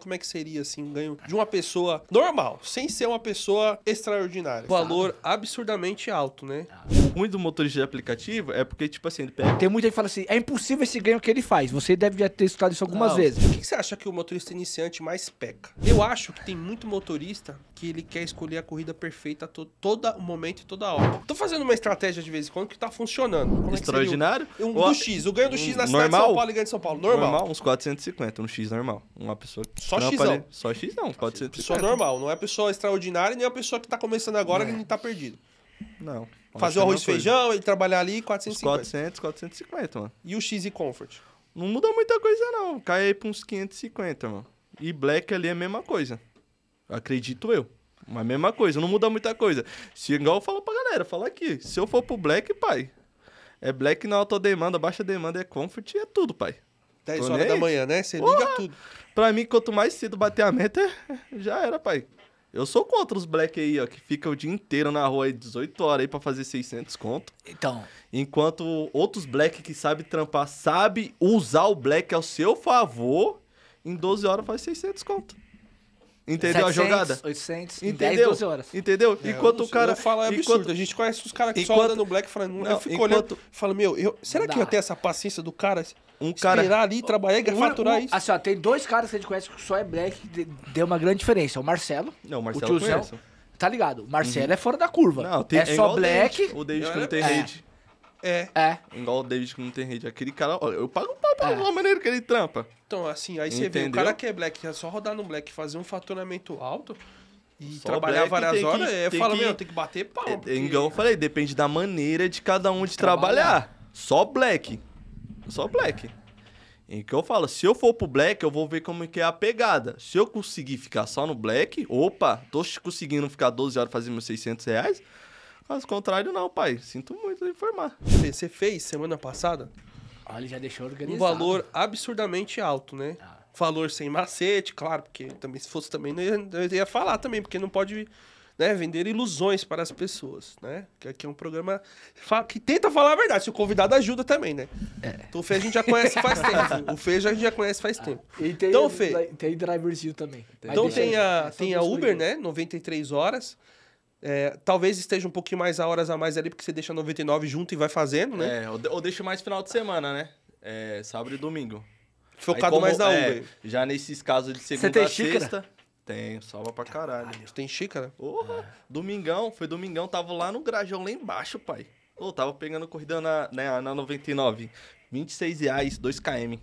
Como é que seria, assim, um ganho de uma pessoa normal, sem ser uma pessoa extraordinária? Valor absurdamente alto, né? Ah ruim do motorista de aplicativo é porque, tipo assim, ele pega. Tem muita gente que fala assim: é impossível esse ganho que ele faz. Você deve já ter estudado isso algumas não. vezes. O que você acha que o motorista iniciante mais peca? Eu acho que tem muito motorista que ele quer escolher a corrida perfeita a to todo momento e toda hora. Tô fazendo uma estratégia de vez em quando que tá funcionando. Como é Extraordinário? É um, um do X. O ganho do X na normal? cidade de São Paulo e ganho de São Paulo. Normal. Normal, uns 450, um X normal. Uma pessoa. Só X não. Só X não, 450. Só normal. Não é pessoa extraordinária nem é pessoa que tá começando agora é. que não tá perdido. Não fazer o arroz e feijão e trabalhar ali 450. Os 400, 450, mano. E o X e Comfort? Não muda muita coisa, não. Cai aí pra uns 550, mano. E Black ali é a mesma coisa. Acredito eu. Mas mesma coisa, não muda muita coisa. Se igual eu falo pra galera, fala aqui. Se eu for pro Black, pai, é Black na alta demanda, baixa demanda, é Comfort e é tudo, pai. 10 horas da manhã, né? Você liga tudo. Pra mim, quanto mais cedo bater a meta, já era, pai. Eu sou contra os black aí, ó, que fica o dia inteiro na rua aí, 18 horas aí pra fazer 600 conto. Então. Enquanto outros black que sabe trampar, sabe usar o black ao seu favor, em 12 horas faz 600 conto. Entendeu 700, a jogada? 800, entendeu? 10, 12 horas. Entendeu? É, enquanto o cara. Eu falo, é absurdo. Enquanto, a gente conhece os caras que enquanto, só andam no black falando. Não, eu fico enquanto, olhando. Falo, meu, eu, será que dá. eu tenho essa paciência do cara? um cara. Esperar ali, trabalhar e faturar um, isso. Assim, ó, tem dois caras que a gente conhece que só é black que deu uma grande diferença. O Marcelo. Não, o Marcelo o Tá ligado? Marcelo uhum. é fora da curva. Não, tem, é, é só black. O David, que não tem é. rede. É. É. Igual o David que não tem rede. Aquele cara, eu pago um pau pra é. maneira que ele trampa. Então, assim, aí você vê o cara que é black, é só rodar no black, fazer um faturamento alto e só trabalhar várias horas, que, eu falo, que, meu, tem que bater pau. Então porque... Igual eu falei, depende da maneira de cada um de trabalhar. trabalhar. Só black só black. E que eu falo, se eu for pro black, eu vou ver como é que é a pegada. Se eu conseguir ficar só no black, opa, tô conseguindo ficar 12 horas fazendo meus 600 reais. Caso contrário, não, pai. Sinto muito informar. Você fez semana passada? Olha, ah, já deixou organizado. Um valor absurdamente alto, né? Ah. Valor sem macete, claro, porque também se fosse também, eu ia falar também, porque não pode né, vender ilusões para as pessoas, né? Que aqui é um programa que tenta falar a verdade. Se o convidado ajuda também, né? É. Então o Fê a gente já conhece faz tempo. O Fê a gente já conhece faz ah, tempo. Ah, tem, então, Fê... Tem Driverzinho também. Então tem, tem a, é tem a Uber, né? 93 horas. É, talvez esteja um pouquinho mais a horas a mais ali, porque você deixa 99 junto e vai fazendo, né? É, ou deixa mais final de semana, né? É, sábado e domingo. Focado como, mais na é, Uber. já nesses casos de segunda a sexta... Tem, salva pra caralho. caralho. Tem xícara? Oh, é. Domingão, foi domingão, tava lá no Grajão, lá embaixo, pai. Ô, oh, tava pegando corrida na, né, na 99. 26 reais, 2km.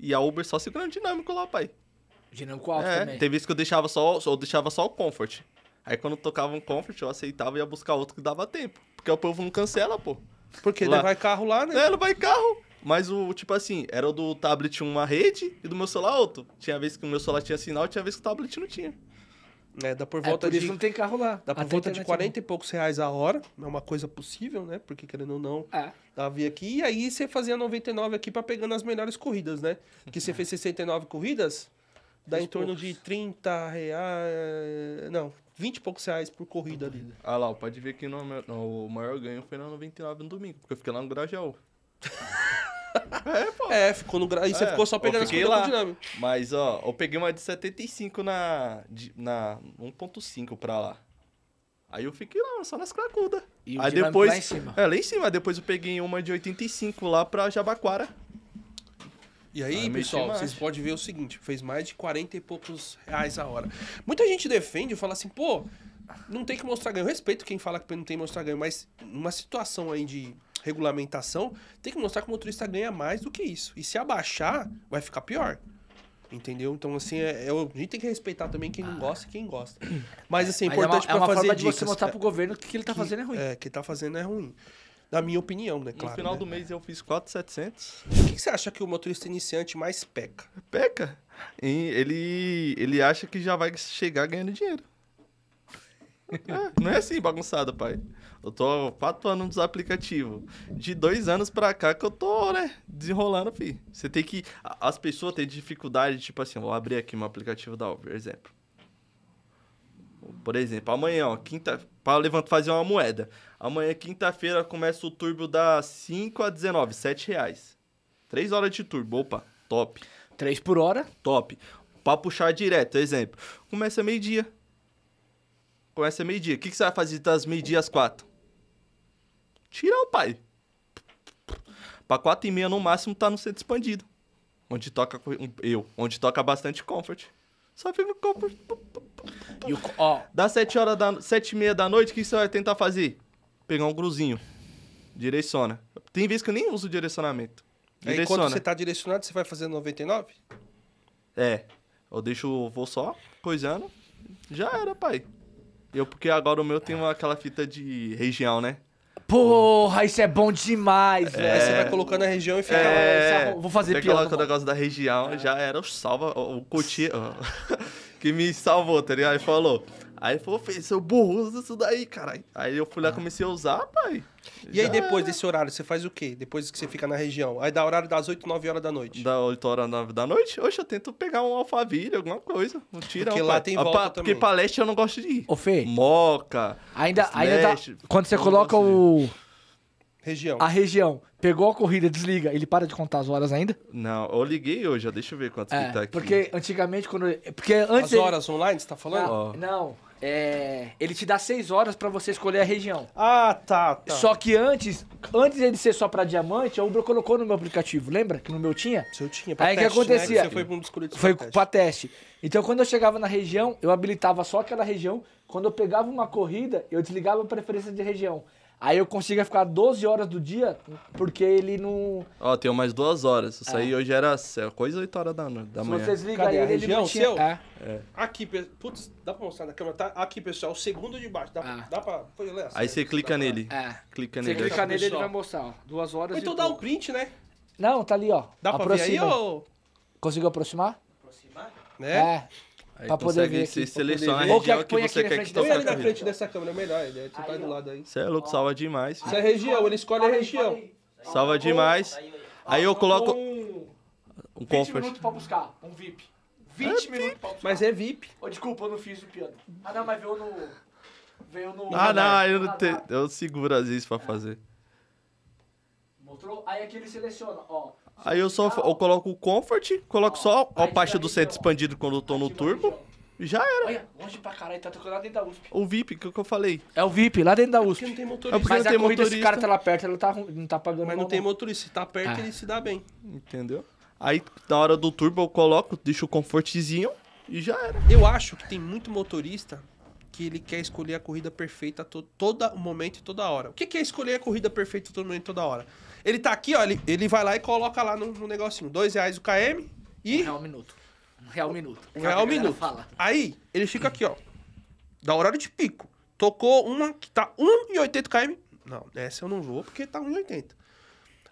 E a Uber só segurando dinâmico lá, pai. Dinâmico alto é, também. Teve vezes que eu deixava só, eu deixava só o comfort. Aí quando tocava um comfort, eu aceitava e ia buscar outro que dava tempo. Porque o povo não cancela, pô. Porque lá... vai carro lá, né? É, não vai carro. Mas o, tipo assim, era do tablet uma rede e do meu celular outro. Tinha vez que o meu celular tinha sinal, tinha vez que o tablet não tinha. Né? Dá por é, volta é, por de. não tem carro lá. Dá por Até volta de 40 e poucos reais a hora. É uma coisa possível, né? Porque querendo ou não, é. via aqui. E aí você fazia 99 aqui para pegando as melhores corridas, né? Que você uhum. fez 69 corridas, dá em torno poucos. de 30 reais. Não, 20 e poucos reais por corrida ali. Ah lá, pode ver que no, no, o maior ganho foi na 99 no domingo, porque eu fiquei lá no Grajaú. É, pô. É, ficou no grau. E você é. ficou só pegando fiquei lá. dinâmico. Mas, ó, eu peguei uma de 75 na, de, na 1.5 pra lá. Aí eu fiquei lá, só nas cracudas. E aí depois. Lá em cima. É, lá em cima. Depois eu peguei uma de 85 lá pra Jabaquara. E aí, pessoal, vocês podem ver o seguinte: fez mais de 40 e poucos reais a hora. Muita gente defende e fala assim, pô, não tem que mostrar ganho. Eu respeito quem fala que não tem que mostrar ganho, mas numa situação aí de regulamentação, tem que mostrar que o motorista ganha mais do que isso. E se abaixar, vai ficar pior. Entendeu? Então, assim, é, é, a gente tem que respeitar também quem não ah. gosta e quem gosta. Mas, assim, é importante para fazer É uma, é uma forma de você mostrar é pro governo que o que ele tá que, fazendo é ruim. É, que tá fazendo é ruim. Na minha opinião, né, claro. No final né? do mês eu fiz 4,700. O que, você acha que o motorista iniciante mais peca? Peca? Ele, ele acha que já vai chegar ganhando dinheiro. é, não é assim bagunçado, pai. Eu tô quatro anos nos aplicativos. De dois anos pra cá que eu tô, né, desenrolando, fi. Você tem que. As pessoas têm dificuldade, tipo assim, vou abrir aqui um aplicativo da Uber, exemplo. Por exemplo, amanhã, ó, quinta. Pra levantar, fazer uma moeda. Amanhã, quinta-feira, começa o turbo da 5 a 19, 7 reais. Três horas de turbo, opa, top. Três por hora? Top. Pra puxar direto, exemplo. Começa meio-dia. Começa meio-dia. O que, que você vai fazer das meio-dia às quatro? Tirar o pai. Pra quatro e meia, no máximo, tá no centro expandido. Onde toca eu, onde toca bastante comfort. Só fica no comfort. E o, ó. Dá sete horas da sete e meia da noite, o que você vai tentar fazer? Pegar um gruzinho. Direciona. Tem vezes que eu nem uso direcionamento. Direciona. E quando você tá direcionado, você vai fazer 99? É. Eu deixo, voo só coisando. Já era, pai. Eu, porque agora o meu tem uma, aquela fita de região, né? Porra, isso é bom demais, é. velho. Aí você vai colocando a região e fica é. lá. Vou fazer pior. coloca o negócio da região, é. já era o salva, o Cotia que me salvou, tá ligado? Aí falou. Aí falou, fez, seu burro, usa isso daí, caralho. Aí eu fui lá, e comecei a usar, pai. E aí, depois desse horário, você faz o quê? Depois que você fica na região? Aí dá horário das 8, 9 horas da noite. Da 8 horas, 9 da noite? Hoje eu tento pegar um alfaville, alguma coisa. Um tira, porque um lá tem ah, volta pa... também. Porque palestra eu não gosto de ir. Ô, Fê. Moca. Ainda, slash, ainda dá... Quando você coloca o... Região. A região. Pegou a corrida, desliga. Ele para de contar as horas ainda? Não, eu liguei hoje, deixa eu ver quanto é, que tá aqui. Porque antigamente, quando. É, porque antes. As horas ele... online, você tá falando? Não. não. É, ele te dá seis horas para você escolher a região. Ah, tá, tá. Só que antes, antes ele ser só para diamante, a Uber colocou no meu aplicativo, lembra? Que no meu tinha? Se eu tinha, pra Aí que né? acontecia? Né? Você foi pra um dos Foi pra teste. pra teste. Então quando eu chegava na região, eu habilitava só aquela região. Quando eu pegava uma corrida, eu desligava a preferência de região. Aí eu consigo ficar 12 horas do dia, porque ele não. Ó, tem mais duas horas. Isso é. aí hoje era coisa 8 horas da, da Se manhã. Se vocês ligarem ele, região, ele tinha... seu? É. é. Aqui, putz, dá pra mostrar na câmera? Tá aqui, pessoal, o segundo de baixo. Dá, ah. dá pra. Foi, Léo, aí você clica nele. Pra... É. Clica nele. Você clica tá nele, ele vai mostrar, ó. Duas horas. Ou então dá pouco. um print, né? Não, tá ali, ó. Dá Aproxima. pra ver aí, ou... Conseguiu aproximar? Aproximar? Né? É. Aí pra poder ver se seleciona a região Ou que, que você quer que toque. Põe ele na frente dessa câmera, é melhor. Ele né? você tá do lado aí. Você é louco, salva demais. Isso é região, ele escolhe a região. Salva demais. Aí eu coloco... Um 20 minutos pra buscar, um VIP. 20 é minutos pra buscar. Mas é VIP. Oh, desculpa, eu não fiz o piano. Ah, não, mas veio no... Veio no... Ah, não, eu não ah, tenho... Tá. Eu seguro às vezes pra é. fazer. Mostrou? Aí aqui ele seleciona, ó... Aí eu só eu coloco o comfort, coloco só a parte do centro expandido quando eu tô no turbo. Já era. Olha, longe pra caralho, tá tocando lá dentro da USP. O VIP, que, é que eu falei? É o VIP, lá dentro da USP. porque não tem motorista. É porque Mas não tem a corrida, motorista. esse cara tá lá perto, ele não tá, não tá pagando Mas não, tem motorista, se tá perto, ah. ele se dá bem. Entendeu? Aí, na hora do turbo, eu coloco, deixo o confortezinho e já era. Eu acho que tem muito motorista que ele quer escolher a corrida perfeita todo, momento e toda hora. O que, é escolher a corrida perfeita todo momento e toda hora? Ele tá aqui, ó. Ele, ele vai lá e coloca lá no, no negocinho. Dois reais o KM e. Um real minuto. Um real minuto. Um real minuto. Fala. Aí, ele fica aqui, ó. Da horário de pico. Tocou uma que tá 1,80 KM. Não, essa eu não vou porque tá 1,80.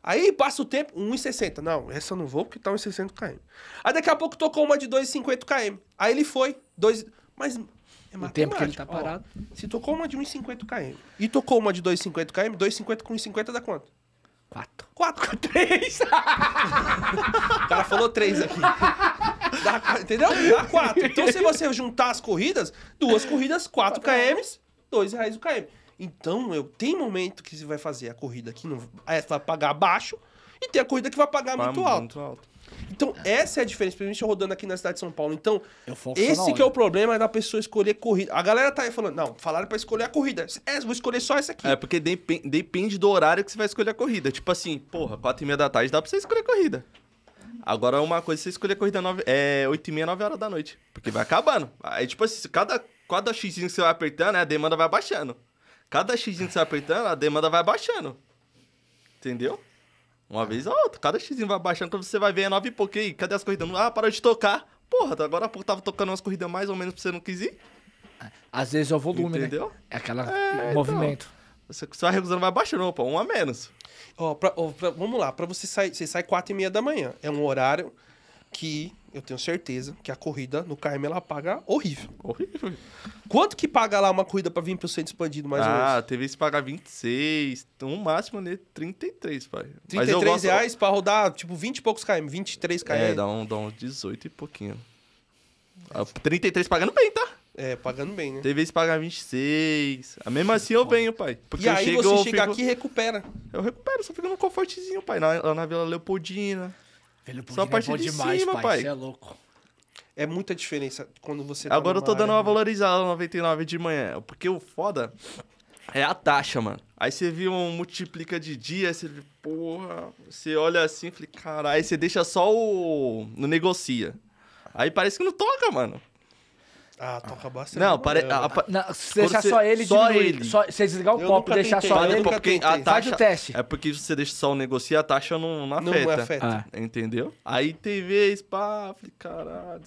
Aí passa o tempo, 1,60. Não, essa eu não vou porque tá 1,60 km. Aí daqui a pouco tocou uma de 2,50 km. Aí ele foi, dois, mas é o tempo que ele tá parado. Ó, se tocou uma de 1,50 km e tocou uma de 2,50 km, 2,50 com 1,50 dá quanto? Quatro. Quatro, três. o cara falou três aqui. Dá, entendeu? Dá quatro. Então, se você juntar as corridas, duas corridas, quatro km, dois reais o km. Então, eu tem momento que você vai fazer a corrida que não, é, vai pagar baixo e tem a corrida que vai pagar muito, muito alto. alto. Então, essa é a diferença, principalmente rodando aqui na cidade de São Paulo. Então, esse que é o problema é da pessoa escolher corrida. A galera tá aí falando, não, falaram para escolher a corrida. É, vou escolher só essa aqui. É, porque dep depende do horário que você vai escolher a corrida. Tipo assim, porra, quatro e meia da tarde dá pra você escolher a corrida. Agora, uma coisa, é você escolher a corrida nove, é, 8 e meia, 9 horas da noite. Porque vai acabando. Aí, tipo assim, cada, cada x que você vai apertando, a demanda vai baixando. Cada x que você vai apertando, a demanda vai baixando. Entendeu? Uma vez, ó, cada xizinho vai baixando, quando você vai ver é nove e pouco. E cadê as corridas? Ah, parou de tocar. Porra, tá, agora há pouco tava tocando umas corridas mais ou menos pra você não quis ir. Às vezes é o volume, né? Entendeu? Né? É aquele é, então. movimento. Então, você, você vai recusando, vai baixando, opa, um a menos. Ó, vamos lá, pra você sair, você sai quatro e meia da manhã. É um horário que eu tenho certeza que a corrida no Carmo ela paga horrível. Horrível. Quanto que paga lá uma corrida para vir pro centro expandido mais ah, ou menos? Ah, teve que pagar 26, um máximo né, 33, pai. 33 gosto... reais para rodar tipo 20 e poucos km, 23 km. É, dá um, dá um 18 e pouquinho. Ah, 33 pagando bem, tá? É, pagando bem, né? Teve vezes pagar 26. A ah, mesmo assim eu venho, pai. Porque e aí chego, você chega fico... aqui e recupera. Eu recupero, só fica no confortezinho, pai. Lá na, na Vila Leopoldina. Velho Só a é parte é bom de demais, cima, pai. Você é louco. É muita diferença quando você. Tá Agora eu tô dando uma valorizada 99 de manhã. Porque o foda é a taxa, mano. Aí você viu um multiplica de dia, você porra, você olha assim, fala, caralho, você deixa só o. Não negocia. Aí parece que não toca, mano. Ah, toca bastante. Não, pare... Ah, né? pa- Não, se deixar só ele só diminuir. ele. Só, se desligar o Eu copo e deixar tentei, só ele. nunca porque a Faz taxa... o teste. É porque se você deixa só o negocio, a taxa não, não Não afeta. Ah, Entendeu? Aí tem vez, pá, falei, caralho.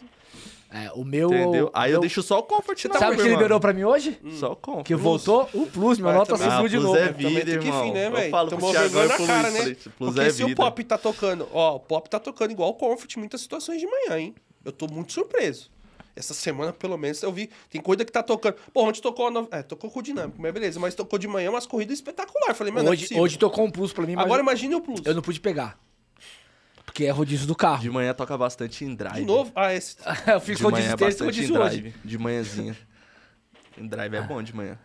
é, o meu. Entendeu? Aí eu, deixo só o comfort Você na sabe o que liberou pra mim hoje? Hum. Só o comfort. Que voltou o Plus, minha nota se subiu de Plus novo. é vida, Também tem que fim, né, velho? eu falo pro Tomou Thiago, na cara, né? Plus Porque é se o Pop tá tocando, ó, o Pop tá tocando igual o Comfort em muitas situações de manhã, hein? Eu tô muito surpreso. Essa semana, pelo menos, eu vi. Tem corrida que tá tocando. Pô, ontem tocou. No... É, tocou com o dinâmico, mas beleza. Mas tocou de manhã umas corridas espetaculares. Falei, mano, é hoje, é hoje tocou um plus pra mim. Agora imagina o plus. Eu não pude pegar. Porque é rodízio do carro. De manhã toca bastante em drive. De novo? Ah, esse. eu fiz com desespero manhã é drive. De manhãzinha. em drive é bom de manhã.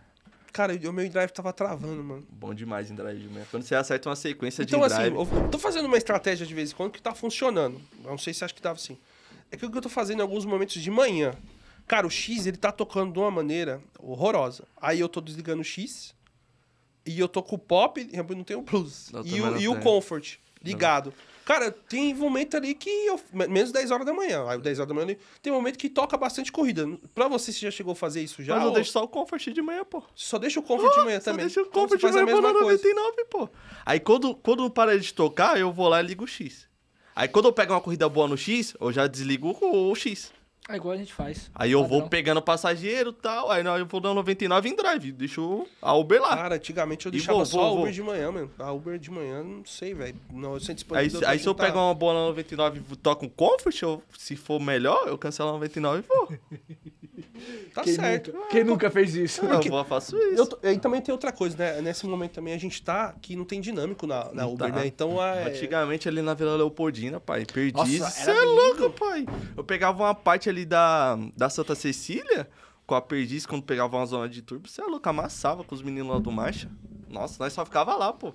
Cara, o meu drive tava travando, mano. Bom demais em drive de manhã. Quando você acerta uma sequência então, de assim, drive. Então, assim, eu tô fazendo uma estratégia de vez em quando que tá funcionando. não sei se acha que tava assim é aquilo que eu tô fazendo em alguns momentos de manhã. Cara, o X, ele tá tocando de uma maneira horrorosa. Aí eu tô desligando o X, e eu tô com o pop, eu não tenho blues. Plus e o, e o comfort ligado. Cara, tem momento ali que eu. Menos 10 horas da manhã. Aí 10 horas da manhã tem momento que toca bastante corrida. Pra você, se já chegou a fazer isso já. Mas eu ou... deixo só o comfort de manhã, pô. Só deixa o comfort oh, de ah, manhã só também. Deixa o comfort de manhã, pô, 99, pô. Aí quando, quando para de tocar, eu vou lá e ligo o X. Aí quando eu pego uma corrida boa no X, eu já desligo o, o X. É igual a gente faz. Aí eu vou pegando passageiro e tal, aí eu vou dando 99 em drive, deixo a Uber lá. Cara, antigamente eu deixava vou, só vou, a Uber vou. de manhã, mano. A Uber de manhã, não sei, velho. Não, eu sempre Aí, aí se eu pegar uma boa na 99 e toco um comfort, eu, se for melhor, eu cancelo a 99 e vou. Tá quem certo. Nunca, ah, quem nunca fez isso? Não, eu faço isso. Eu, e também tem outra coisa, né? Nesse momento também a gente tá que não tem dinâmico na, na Uber, tá. né? Então ah, é... Antigamente ali na Vila Leopoldina, pai, perdi. Você é louco, pai. Eu pegava uma parte ali da, da Santa Cecília com a perdiz quando pegava uma zona de turbo. Você é louco, amassava com os meninos lá do marcha. Nossa, nós só ficava lá, pô.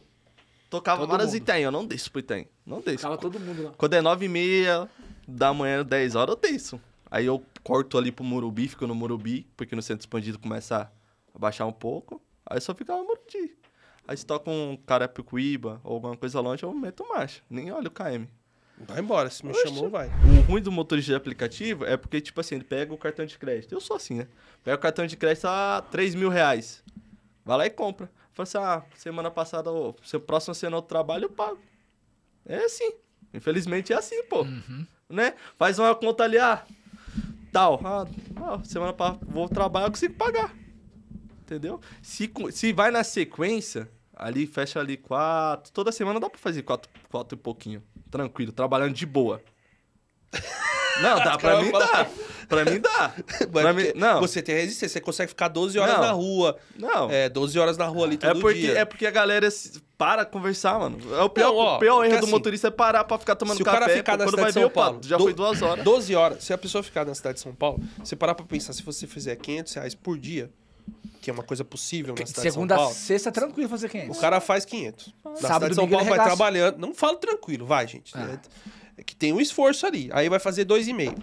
Tocava todo várias mundo. Itaim, eu não desço pro Itaim. Não desço. Ficava todo mundo lá. Quando é 9 e meia da manhã, 10 horas, eu desço. Aí eu corto ali pro Morumbi, fico no Morumbi, porque no centro expandido começa a baixar um pouco. Aí só ficava no Morumbi. Aí se toca um Carapicuíba ou alguma coisa longe, eu meto marcha. Nem olho o KM. Vai embora, se me Oxe. chamou, vai. O ruim do motorista de aplicativo é porque, tipo assim, ele pega o cartão de crédito. Eu sou assim, né? Pega o cartão de crédito a tá 3 mil reais. Vai lá e compra. Fala assim, ah, semana passada, ou se próximo semana eu é trabalho, eu pago. É assim. Infelizmente é assim, pô. Uhum. Né? Faz uma conta ali, ah, tal. Ah, semana pra, vou trabalhar, eu consigo pagar. Entendeu? Se, se vai na sequência, ali fecha ali quatro. Toda semana dá pra fazer quatro, quatro e pouquinho. Tranquilo, trabalhando de boa. Não, dá pra mim, dá. Pra mim dá. Pra mim, não. Você tem resistência, você consegue ficar 12 horas não. na rua. Não. É, 12 horas na rua ali é todo é porque, dia. É porque a galera para conversar, mano. É o pior, não, ó, o pior erro assim, do motorista é parar pra ficar tomando se café. Se o cara ficar na cidade de São Paulo... já do, foi duas horas. 12 horas. Se a pessoa ficar na cidade de São Paulo, você parar pra pensar, se você fizer 500 reais por dia, que é uma coisa possível na cidade Segunda de São Paulo. Segunda sexta, é tranquilo fazer 500. O cara faz 500. Na Sábado, de São Paulo, vai trabalhando. Não falo tranquilo, vai, gente. Ah. Né? que tem um esforço ali. Aí vai fazer 2,5.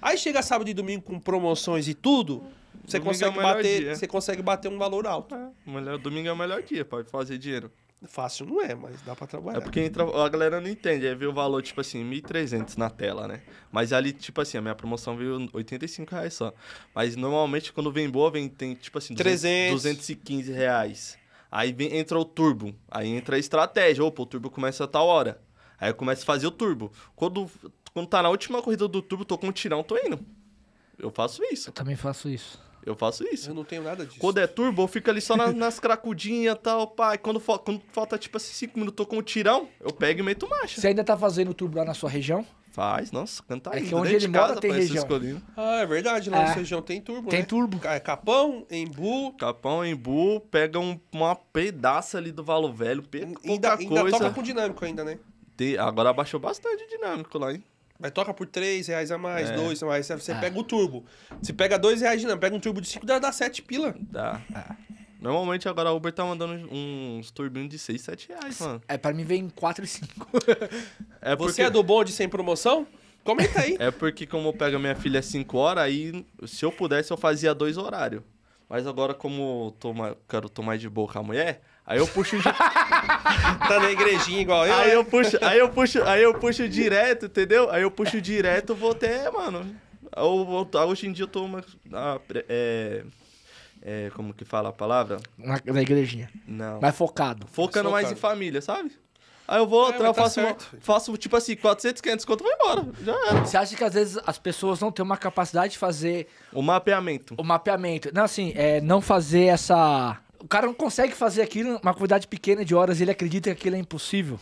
Aí chega sábado e domingo com promoções e tudo, você é consegue, é bater, você consegue bater um valor alto. É, melhor, domingo é o melhor dia para fazer dinheiro. Fácil não é, mas dá pra trabalhar. É porque a galera não entende, aí vê o valor, tipo assim, 1.300 na tela, né? Mas ali, tipo assim, a minha promoção veio 85 reais só. Mas normalmente quando vem boa, vem, tem, tipo assim, 300. 215 reais. Aí vem, entra o turbo, aí entra a estratégia. Opa, o turbo começa a tal hora. Aí eu começo a fazer o turbo. Quando quando tá na última corrida do turbo, tô com um tirão, tô indo. Eu faço isso. Eu também faço isso. Eu faço isso. Eu não tenho nada disso. Quando é turbo, eu fico ali só nas, nas cracudinhas e tal, pai. Quando, quando falta, tipo assim, cinco minutos, tô com o tirão, eu pego e meto marcha. Você ainda tá fazendo turbo lá na sua região? Faz, nossa, canta É aí. que onde ele mora tem região. Ah, é verdade, lá É. na região tem turbo, Tem né? turbo. Ah, é Capão, Embu, Capão, Embu, pega um, uma pedaça ali do Valo Velho, pe- pouca ainda, ainda coisa. toca com dinâmico ainda, né? agora abaixou bastante o dinâmico lá, hein? Mas toca por 3 reais a mais, 2 é. a mais. Você ah. pega o turbo. Você pega 2 reais de não, pega um turbo de 5, dá, dá 7 pila. Dá. Ah. Normalmente agora a Uber tá mandando uns turbinos de 6, 7 reais, mano. É, pra mim vem 4 e 5. é porque... Você é do bonde sem promoção? Comenta aí. é porque como eu pego a minha filha 5 horas, aí se eu pudesse eu fazia dois horários. Mas agora como eu tô, quero tomar de boca a mulher, Aí eu puxo. tá na igrejinha igual eu. Aí eu né? puxo, aí eu puxo, aí eu puxo direto, entendeu? Aí eu puxo direto, vou até, mano. Eu, eu, hoje em dia eu tô uma. é, é, como que fala a palavra? Na, na igrejinha. Não. Mais focado. Focando mais, mais em família, sabe? Aí eu vou, é, eu tá faço, uma, faço tipo assim, 400, 500 conto, vou embora. Já era. Você acha que às vezes as pessoas não têm uma capacidade de fazer. O mapeamento. O mapeamento. Não, assim, é, não fazer essa o cara não consegue fazer aquilo, uma quantidade pequena de horas, e ele acredita que aquilo é impossível.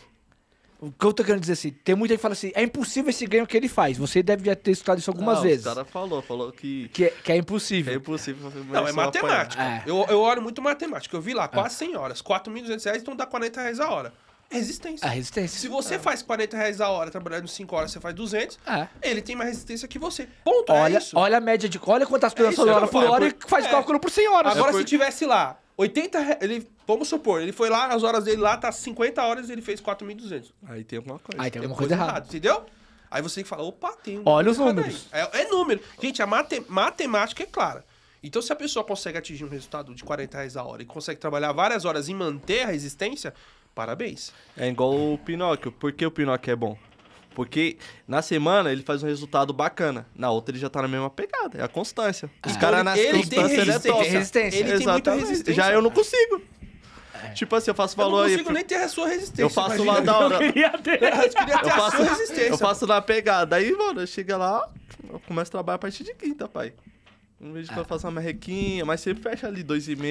O que eu tô querendo dizer assim, tem muita gente que fala assim, é impossível esse ganho que ele faz. Você deve já ter estudado isso algumas não, vezes. O cara falou, falou que. Que, é, que é impossível. É impossível. Não, é matemática. É. Eu, eu olho muito matemática. Eu vi lá, quase é. 100 horas. 4.200 reais, então dá 40 reais a hora. É resistência. A é resistência. Se você é. faz 40 reais a hora, trabalhando 5 horas, você faz 200, é. ele tem mais resistência que você. Ponto. Olha, é olha a média de. Olha quantas pessoas é por hora por hora e faz cálculo por 100 horas. Agora, por... se tivesse lá 80 ele Vamos supor, ele foi lá, as horas dele lá, tá 50 horas e ele fez 4.200. Aí tem alguma coisa. Aí tem alguma coisa, coisa errada. Entendeu? Aí você fala, que opa, tem. Olha os números. É, é, número. Gente, a matem matemática é clara. Então, se a pessoa consegue atingir um resultado de 40 reais a hora e consegue trabalhar várias horas e manter a resistência, parabéns. É igual o Pinóquio. Por que o Pinóquio é bom? Porque na semana ele faz um resultado bacana, na outra ele já tá na mesma pegada. É a constância. Os ah, caras na constância, ele é Ele tem resistência. Ele Exatamente. tem muita resistência. Já eu não consigo. É. Tipo assim, eu faço valor aí. Eu não consigo aí, nem ter a sua resistência. Eu faço lá da hora. Eu queria ter, eu queria ter eu faço, a sua resistência. Eu faço na pegada. Aí, mano, eu chego lá, eu começo a trabalhar a partir de quinta, pai. Um vejo que eu ah. faço uma merrequinha, mas sempre fecha ali 2,5.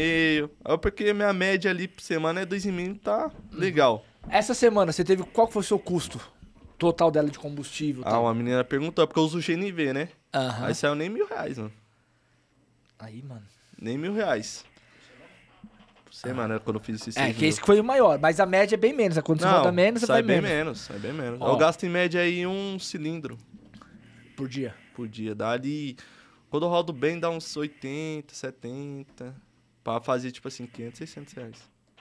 Aí é porque minha média ali por semana é 2,5, tá hum. legal. Essa semana, você teve. Qual foi o seu custo? total dela de combustível. Ah, uma menina perguntou, é porque eu uso GNV, né? Uhum. Aí saiu nem mil reais, mano. Aí, mano. Nem mil reais. Sei, ah. mano, é quando eu fiz esse É, que esse foi o maior, mas a média é bem menos. Quando você roda menos, sai bem menos. menos. Sai bem menos. Ó. Eu gasto em média aí um cilindro. Por dia? Por dia. Dá ali. Quando eu rodo bem, dá uns 80, 70. Pra fazer, tipo assim, 500, 600 reais.